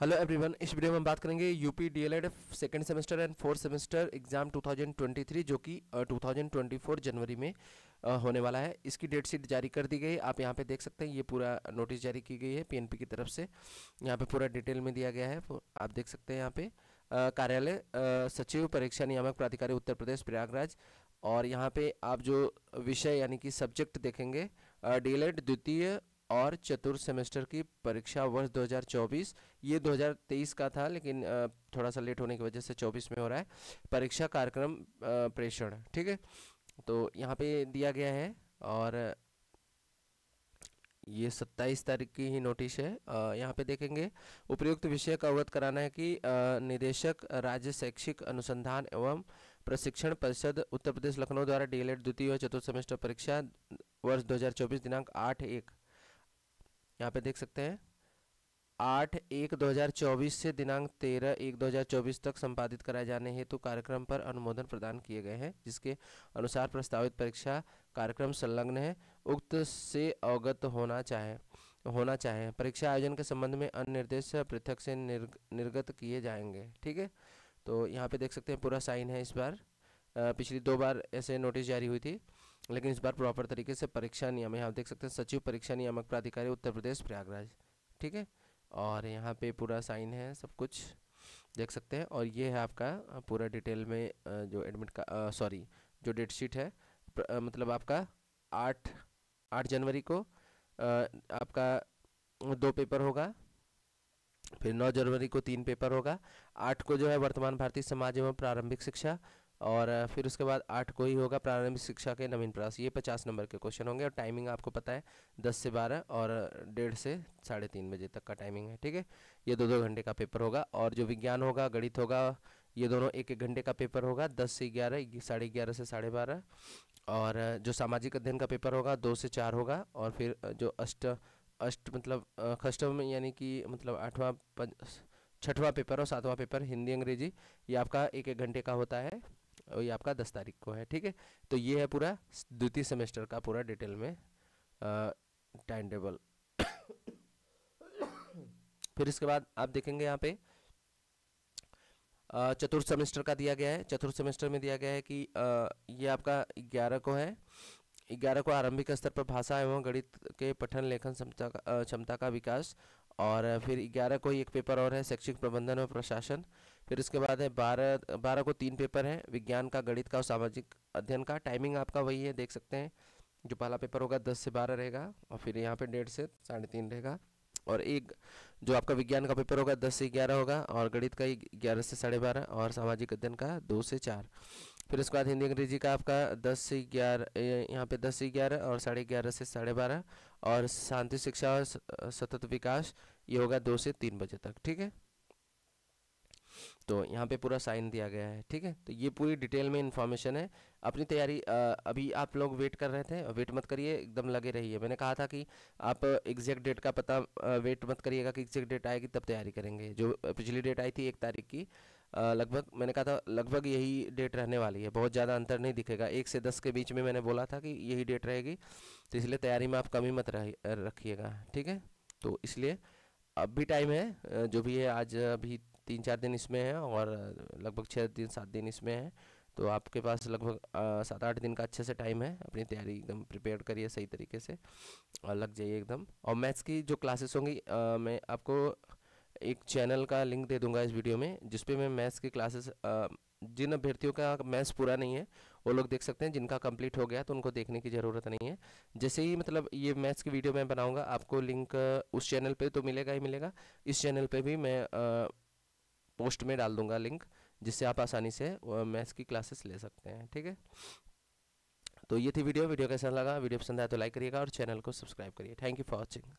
hello everyone इस video में हम बात करेंगे UP DElEd second semester and fourth semester exam 2023 जो कि 2024 जनवरी में होने वाला है इसकी डेट शीट जारी कर दी गई आप यहाँ पे देख सकते हैं ये पूरा नोटिस जारी की गई है पीएनपी की तरफ से यहाँ पे पूरा डिटेल में दिया गया है आप देख सकते हैं यहाँ पे कार्यालय सचिव परीक्षा नियामक प्राधिकारी उत्तर प्रदेश प्रयागराज और यहाँ पे आप जो विषय यानी कि सब्जेक्ट देखेंगे डी द्वितीय और चतुर्थ सेमेस्टर की परीक्षा वर्ष 2024 ये 2023 का था लेकिन थोड़ा सा लेट होने की वजह से 24 में हो रहा है परीक्षा कार्यक्रम प्रेषण ठीक है तो यहाँ पे दिया गया है और ये 27 तारीख की ही नोटिस है यहाँ पे देखेंगे उपयुक्त विषय का अवगत कराना है कि निदेशक राज्य शैक्षिक अनुसंधान एवं प्रशिक्षण परिषद उत्तर प्रदेश लखनऊ द्वारा डीएलएड द्वितीय और चतुर्थ सेमेस्टर परीक्षा वर्ष 2024 दिनांक 8 एक यहाँ पे देख सकते हैं आठ एक 2024 से दिनांक तेरह एक 2024 तक संपादित कराए जाने हेतु तो कार्यक्रम पर अनुमोदन प्रदान किए गए हैं जिसके अनुसार प्रस्तावित परीक्षा कार्यक्रम संलग्न है उक्त से अवगत होना चाहे होना चाहे परीक्षा आयोजन के संबंध में अन्य निर्देश पृथक से निर, निर्गत किए जाएंगे ठीक है तो यहाँ पे देख सकते हैं पूरा साइन है इस बार पिछली दो बार ऐसे नोटिस जारी हुई थी लेकिन इस बार प्रॉपर तरीके से परीक्षा नियम यहाँ देख सकते हैं सचिव परीक्षा नियामक प्राधिकारी उत्तर प्रदेश प्रयागराज ठीक है और यहाँ पे पूरा साइन है सब कुछ देख सकते हैं और ये है आपका पूरा डिटेल में जो एडमिट का सॉरी जो डेट शीट है प्र, आ, मतलब आपका आठ आठ जनवरी को आ, आपका दो पेपर होगा फिर नौ जनवरी को तीन पेपर होगा आठ को जो है वर्तमान भारतीय समाज एवं प्रारंभिक शिक्षा और फिर उसके बाद आठ को ही होगा प्रारंभिक शिक्षा के नवीन प्रयास ये पचास नंबर के क्वेश्चन होंगे और टाइमिंग आपको पता है दस से बारह और डेढ़ से साढ़े तीन बजे तक का टाइमिंग है ठीक है ये दो दो घंटे का पेपर होगा और जो विज्ञान होगा गणित होगा ये दोनों एक एक घंटे का पेपर होगा दस से ग्यारह साढ़े ग्यारह से साढ़े बारह और जो सामाजिक अध्ययन का पेपर होगा दो से चार होगा और फिर जो अष्ट अष्ट मतलब खष्टम यानी कि मतलब आठवां छठवां पेपर और सातवां पेपर हिंदी अंग्रेजी ये आपका एक एक घंटे का होता है वही आपका दस तारीख को है ठीक है तो ये है पूरा द्वितीय सेमेस्टर का पूरा डिटेल में टाइम टेबल फिर इसके बाद आप देखेंगे यहाँ पे चतुर्थ सेमेस्टर का दिया गया है चतुर्थ सेमेस्टर में दिया गया है कि ये आपका ग्यारह को है ग्यारह को आरंभिक स्तर पर भाषा एवं गणित के पठन लेखन क्षमता का क्षमता का विकास और फिर ग्यारह को ही एक पेपर और है शैक्षिक प्रबंधन और प्रशासन फिर उसके बाद है बारह बारह को तीन पेपर है विज्ञान का गणित का और सामाजिक अध्ययन का टाइमिंग आपका वही है देख सकते हैं जो पहला पेपर होगा दस से बारह रहेगा और फिर यहाँ पे डेढ़ से साढ़े तीन रहेगा और एक जो आपका विज्ञान का पेपर होगा दस से ग्यारह होगा और गणित का ग्यारह से साढ़े बारह और सामाजिक अध्ययन का दो से चार फिर उसके बाद हिंदी अंग्रेजी का आपका दस से ग्यारह यहाँ पे दस से ग्यारह और साढ़े ग्यारह से साढ़े बारह और शांति शिक्षा और सतत विकास ये होगा दो से तीन बजे तक ठीक है तो यहाँ पे पूरा साइन दिया गया है ठीक है तो ये पूरी डिटेल में इन्फॉर्मेशन है अपनी तैयारी अभी आप लोग वेट कर रहे थे वेट मत करिए एकदम लगे रहिए मैंने कहा था कि आप एग्जैक्ट डेट का पता वेट मत करिएगा कि एग्जैक्ट डेट आएगी तब तैयारी करेंगे जो पिछली डेट आई थी एक तारीख की लगभग मैंने कहा था लगभग यही डेट रहने वाली है बहुत ज़्यादा अंतर नहीं दिखेगा एक से दस के बीच में मैंने बोला था कि यही डेट रहेगी तो इसलिए तैयारी में आप कमी मत रखिएगा ठीक है तो इसलिए अब भी टाइम है जो भी है आज अभी तीन चार दिन इसमें है और लगभग छः दिन सात दिन इसमें है तो आपके पास लगभग सात आठ दिन का अच्छे से टाइम है अपनी तैयारी एकदम प्रिपेयर करिए सही तरीके से और लग जाइए एकदम और मैथ्स की जो क्लासेस होंगी मैं आपको एक चैनल का लिंक दे दूंगा इस वीडियो में जिसपे मैं मैथ्स की क्लासेस जिन अभ्यर्थियों का मैथ्स पूरा नहीं है वो लोग देख सकते हैं जिनका कंप्लीट हो गया तो उनको देखने की ज़रूरत नहीं है जैसे ही मतलब ये मैथ्स की वीडियो मैं बनाऊंगा आपको लिंक उस चैनल पे तो मिलेगा ही मिलेगा इस चैनल पे भी मैं आ, पोस्ट में डाल दूंगा लिंक जिससे आप आसानी से मैथ्स की क्लासेस ले सकते हैं ठीक है तो ये थी वीडियो वीडियो कैसा लगा वीडियो पसंद आया तो लाइक करिएगा और चैनल को सब्सक्राइब करिए थैंक यू फॉर वॉचिंग